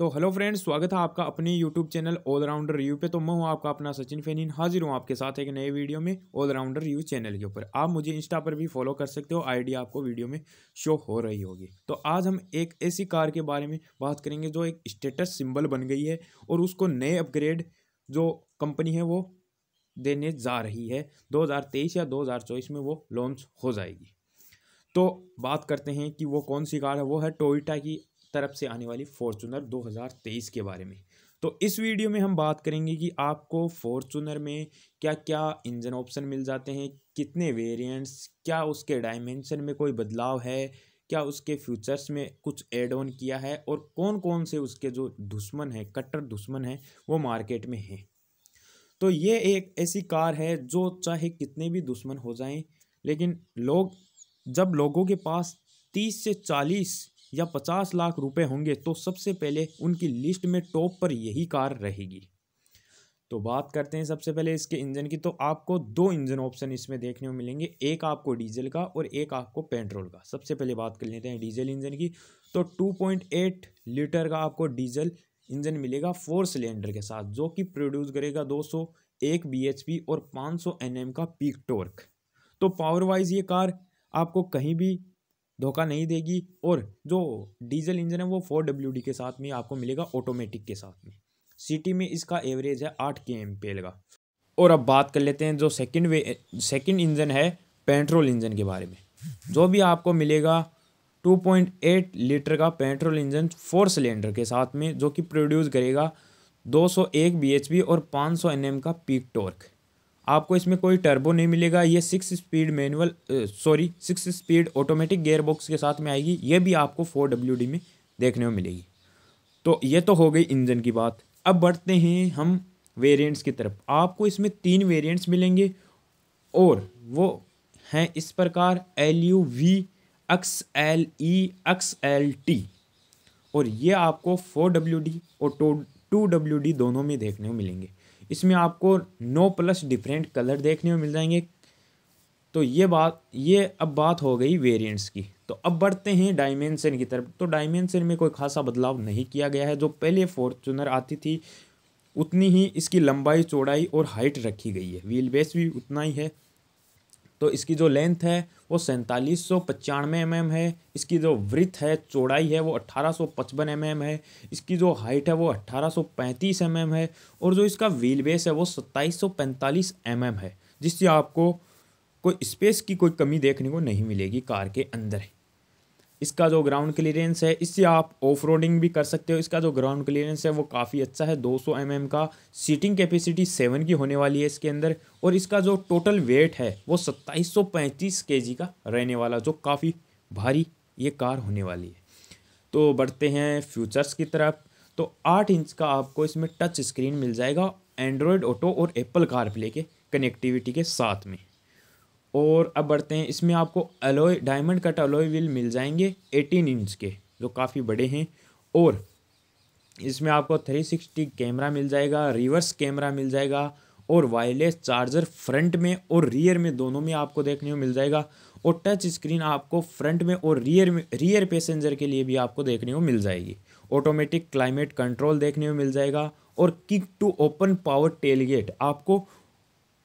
तो hello friends स्वागत है आपका अपने यूट्यूब चैनल ऑलराउंडर रिव्यू पे तो मैं हूँ आपका अपना सचिन फेनिन हाजिर हूँ आपके साथ एक नए वीडियो में ऑलराउंडर रिव्यू चैनल के ऊपर आप मुझे इंस्टा पर भी फॉलो कर सकते हो आईडी आपको वीडियो में शो हो रही होगी तो आज हम एक ऐसी कार के बारे में बात करेंगे जो एक स्टेटस सिम्बल बन गई है और उसको नए अपग्रेड जो कंपनी है वो देने जा रही है दो या दो में वो लॉन्च हो जाएगी तो बात करते हैं कि वो कौन सी कार है वो है टोइटा की तरफ से आने वाली फॉर्चूनर 2023 के बारे में तो इस वीडियो में हम बात करेंगे कि आपको फॉर्चूनर में क्या क्या इंजन ऑप्शन मिल जाते हैं कितने वेरिएंट्स क्या उसके डायमेंशन में कोई बदलाव है क्या उसके फ्यूचर्स में कुछ एड ऑन किया है और कौन कौन से उसके जो दुश्मन हैं कट्टर दुश्मन हैं वो मार्केट में हैं तो ये एक ऐसी कार है जो चाहे कितने भी दुश्मन हो जाएं लेकिन लोग जब लोगों के पास तीस से चालीस या पचास लाख रुपए होंगे तो सबसे पहले उनकी लिस्ट में टॉप पर यही कार रहेगी तो बात करते हैं सबसे पहले इसके इंजन की तो आपको दो इंजन ऑप्शन इसमें देखने को मिलेंगे एक आपको डीजल का और एक आपको पेट्रोल का सबसे पहले बात कर लेते हैं डीजल इंजन की तो 2.8 लीटर का आपको डीजल इंजन मिलेगा फोर सिलेंडर के साथ जो कि प्रोड्यूस करेगा 201 बीएचपी और 500 सौ का पीक टॉर्क तो पावर वाइज ये कार आपको कहीं भी धोखा नहीं देगी और जो डीजल इंजन है वो फोर डब्ल्यू डी के साथ में आपको मिलेगा ऑटोमेटिक के साथ में सिटी में इसका एवरेज है आठ के एम का और अब बात कर लेते हैं जो सेकंड वे सेकंड इंजन है पेट्रोल इंजन के बारे में जो भी आपको मिलेगा 2.8 लीटर का पेट्रोल इंजन फोर सिलेंडर के साथ में जो कि प्रोड्यूस करेगा 201 bhp और 500 nm का पीक टॉर्क आपको इसमें कोई टर्बो नहीं मिलेगा ये six speed manual sorry six speed automatic gear box के साथ में आएगी ये भी आपको फोर डब्ल्यू डी में देखने को मिलेगी तो ये तो हो गई इंजन की बात अब बढ़ते हैं हम वेरिएंट्स की तरफ आपको इसमें तीन वेरिएंट्स मिलेंगे और वो हैं इस प्रकार L U V X L E X L T और ये आपको फोर डब्ल्यू डी और टू डब्ल्यू डी दोनों में देखने को मिलेंगे इसमें आपको नो प्लस डिफरेंट कलर देखने में मिल जाएंगे तो ये बात ये अब बात हो गई वेरिएंट्स की तो अब बढ़ते हैं डायमेंशन की तरफ तो डायमेंशन में कोई खासा बदलाव नहीं किया गया है जो पहले फॉर्चुनर आती थी उतनी ही इसकी लंबाई चौड़ाई और हाइट रखी गई है व्हील बेस भी उतना ही है तो इसकी जो लेंथ है वो सैंतालीस सौ पचानवे एम mm एम है इसकी जो वृथ है चौड़ाई है वो अट्ठारह सौ पचपन एम mm एम है इसकी जो हाइट है वो अट्ठारह सौ पैंतीस एम mm एम है और जो इसका व्हील बेस है वो सत्ताईस सौ पैंतालीस एम एम है जिससे आपको कोई स्पेस की कोई कमी देखने को नहीं मिलेगी कार के अंदर इसका जो ग्राउंड क्लियरेंस है इससे आप ऑफ रोडिंग भी कर सकते हो इसका जो ग्राउंड क्लियरेंस है वो काफ़ी अच्छा है 200 सौ mm का सीटिंग कैपेसिटी सेवन की होने वाली है इसके अंदर और इसका जो टोटल वेट है वो सत्ताईस सौ का रहने वाला जो काफ़ी भारी ये कार होने वाली है तो बढ़ते हैं फ्यूचर्स की तरफ तो आठ इंच का आपको इसमें टच स्क्रीन मिल जाएगा एंड्रॉयड ऑटो और एप्पल कार प्ले के कनेक्टिविटी के साथ में और अब बढ़ते हैं इसमें आपको alloy diamond cut alloy wheel मिल जाएंगे एटीन इंच के जो काफ़ी बड़े हैं और इसमें आपको थ्री सिक्सटी कैमरा मिल जाएगा रिवर्स कैमरा मिल जाएगा और वायरलेस चार्जर फ्रंट में और रियर में दोनों में आपको देखने को मिल जाएगा और टच स्क्रीन आपको फ्रंट में और रियर में रियर पैसेंजर के लिए भी आपको देखने को मिल जाएगी ऑटोमेटिक क्लाइमेट कंट्रोल देखने को मिल जाएगा और kick to open power tailgate आपको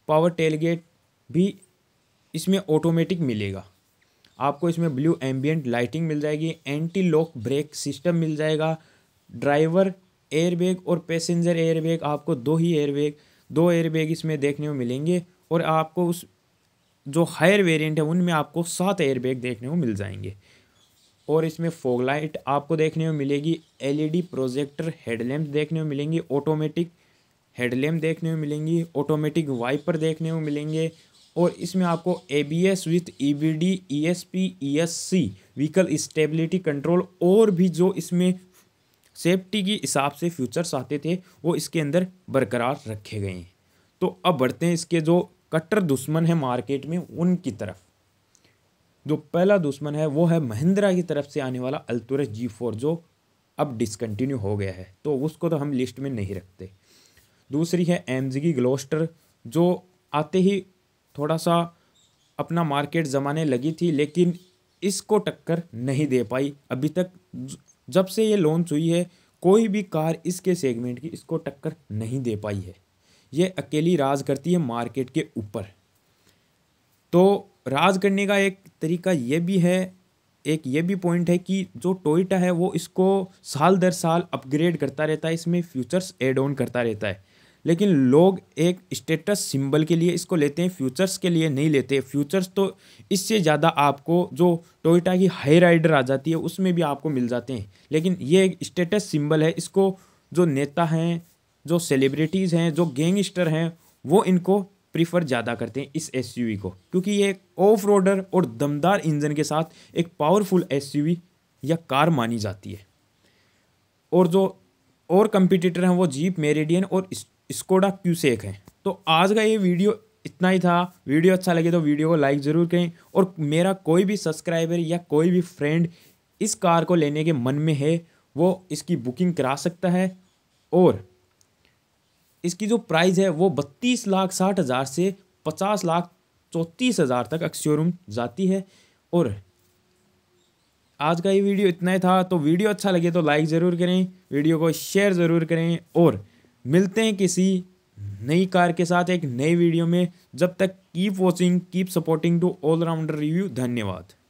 पावर टेलगेट भी इसमें ऑटोमेटिक मिलेगा आपको इसमें ब्लू एम्बियट लाइटिंग मिल जाएगी एंटी लॉक ब्रेक सिस्टम मिल जाएगा ड्राइवर एयरबैग और पैसेंजर एयरबैग आपको दो ही एयरबैग दो एयरबैग इसमें देखने को मिलेंगे और आपको उस जो हायर वेरिएंट है उनमें आपको सात एयरबैग देखने को मिल जाएंगे और इसमें फोग लाइट आपको देखने को मिलेगी एलईडी प्रोजेक्टर हेडलैम्प देखने को मिलेंगी ऑटोमेटिक हेडलैम्प देखने को मिलेंगी ऑटोमेटिक वाइपर देखने को मिलेंगे और इसमें आपको A B S with E B D E S P E S C vehicle stability control और भी जो इसमें सेफ्टी के हिसाब से फ्यूचर्स आते थे वो इसके अंदर बरकरार रखे गए हैं तो अब बढ़ते हैं इसके जो कट्टर दुश्मन है मार्केट में उनकी तरफ जो पहला दुश्मन है वो है महिंद्रा की तरफ से आने वाला अल्तुरस जी फोर जो अब डिसकंटिन्यू हो गया है तो उसको तो हम लिस्ट में नहीं रखते दूसरी है एम जी की ग्लोस्टर जो आते ही थोड़ा सा अपना मार्केट जमाने लगी थी लेकिन इसको टक्कर नहीं दे पाई अभी तक जब से ये लॉन्च हुई है कोई भी कार इसके सेगमेंट की इसको टक्कर नहीं दे पाई है ये अकेली राज करती है मार्केट के ऊपर तो राज करने का एक तरीका ये भी है एक ये भी पॉइंट है कि जो टोयोटा है वो इसको साल दर साल अपग्रेड करता रहता है इसमें फ्यूचर्स एड ऑन करता रहता है लेकिन लोग एक स्टेटस सिंबल के लिए इसको लेते हैं फ्यूचर्स के लिए नहीं लेते फ्यूचर्स तो इससे ज़्यादा आपको जो टोयोटा की हाई राइडर आ जाती है उसमें भी आपको मिल जाते हैं लेकिन ये एक स्टेटस सिंबल है इसको जो नेता हैं जो सेलिब्रिटीज़ हैं जो गैंगस्टर हैं वो इनको प्रीफर ज़्यादा करते हैं इस एस को क्योंकि ये एक ऑफ रोडर और दमदार इंजन के साथ एक पावरफुल एस या कार मानी जाती है और जो और कंपिटिटर हैं वो जीप मेरेडियन और स्कोडा क्यूसेक है तो आज का ये वीडियो इतना ही था वीडियो अच्छा लगे तो वीडियो को लाइक ज़रूर करें और मेरा कोई भी सब्सक्राइबर या कोई भी फ्रेंड इस कार को लेने के मन में है वो इसकी बुकिंग करा सकता है और इसकी जो प्राइस है वो बत्तीस लाख साठ हज़ार से पचास लाख चौंतीस हज़ार तक अक्सोरूम जाती है और आज का ये वीडियो इतना ही था तो वीडियो अच्छा लगे तो लाइक ज़रूर करें वीडियो को शेयर ज़रूर करें और मिलते हैं किसी नई कार के साथ एक नई वीडियो में जब तक keep watching keep supporting to allrounder review धन्यवाद